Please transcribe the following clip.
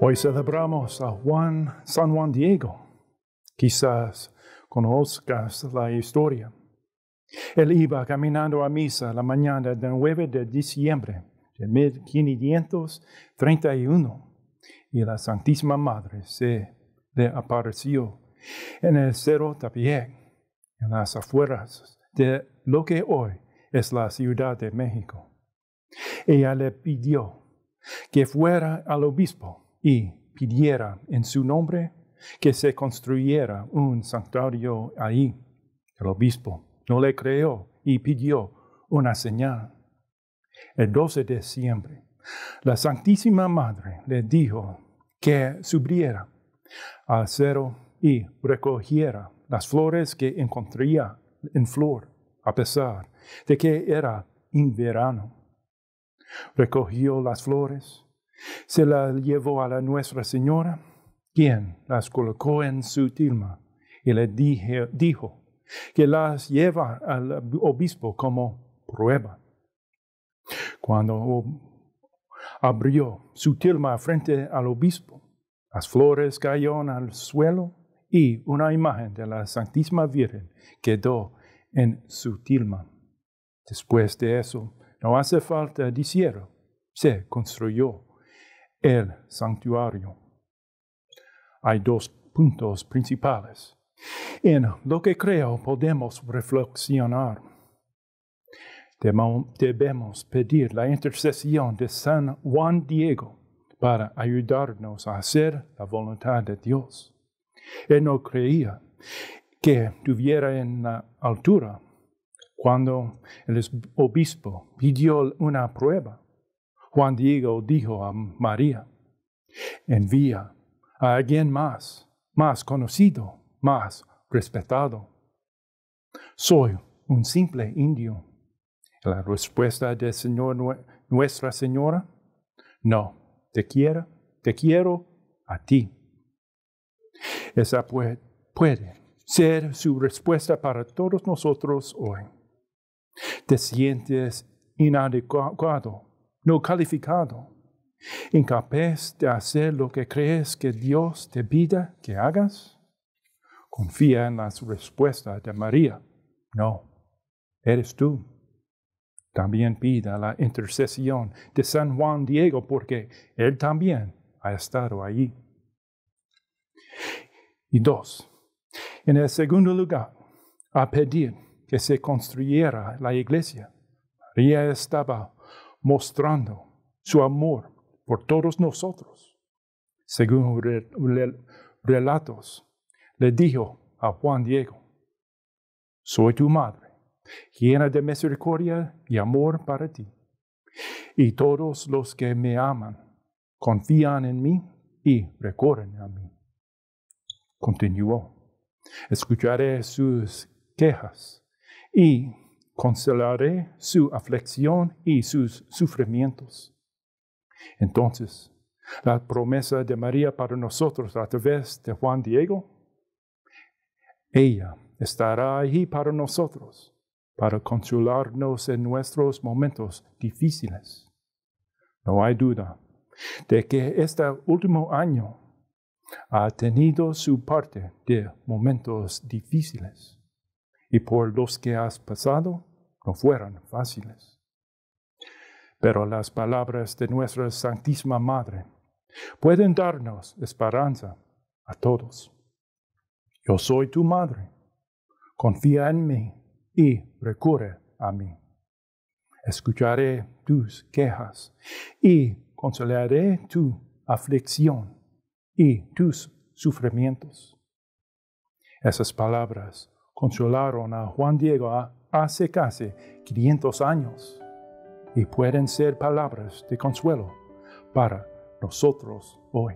Hoy celebramos a Juan, San Juan Diego. Quizás conozcas la historia. Él iba caminando a misa la mañana del 9 de diciembre de 1531 y la Santísima Madre se le apareció en el Cerro Tapié, en las afueras de lo que hoy es la Ciudad de México. Ella le pidió que fuera al obispo y pidiera en su nombre que se construyera un santuario ahí. El obispo no le creó y pidió una señal. El 12 de diciembre, la Santísima Madre le dijo que subiera al cero y recogiera las flores que encontraría en flor, a pesar de que era verano. Recogió las flores se la llevó a la Nuestra Señora, quien las colocó en su tilma y le dijo que las lleva al obispo como prueba. Cuando abrió su tilma frente al obispo, las flores cayeron al suelo y una imagen de la Santísima Virgen quedó en su tilma. Después de eso, no hace falta, decirlo, se construyó el santuario. Hay dos puntos principales. En lo que creo podemos reflexionar. Debemos pedir la intercesión de San Juan Diego para ayudarnos a hacer la voluntad de Dios. Él no creía que tuviera en la altura cuando el obispo pidió una prueba Juan Diego dijo a María, envía a alguien más, más conocido, más respetado. Soy un simple indio. La respuesta de Señor Nuestra Señora, no, te quiero, te quiero a ti. Esa puede, puede ser su respuesta para todos nosotros hoy. Te sientes inadecuado no calificado, incapaz de hacer lo que crees que Dios te pida que hagas? Confía en las respuestas de María. No, eres tú. También pida la intercesión de San Juan Diego porque él también ha estado allí. Y dos, en el segundo lugar, a pedir que se construyera la iglesia. María estaba mostrando su amor por todos nosotros. Según relatos, le dijo a Juan Diego, soy tu madre, llena de misericordia y amor para ti. Y todos los que me aman confían en mí y recorren a mí. Continuó, escucharé sus quejas y consolaré su aflicción y sus sufrimientos. Entonces, la promesa de María para nosotros a través de Juan Diego, ella estará allí para nosotros, para consolarnos en nuestros momentos difíciles. No hay duda de que este último año ha tenido su parte de momentos difíciles y por los que has pasado, no fáciles. Pero las palabras de nuestra Santísima Madre pueden darnos esperanza a todos. Yo soy tu madre. Confía en mí y recurre a mí. Escucharé tus quejas y consolaré tu aflicción y tus sufrimientos. Esas palabras consolaron a Juan Diego hace casi 500 años y pueden ser palabras de consuelo para nosotros hoy.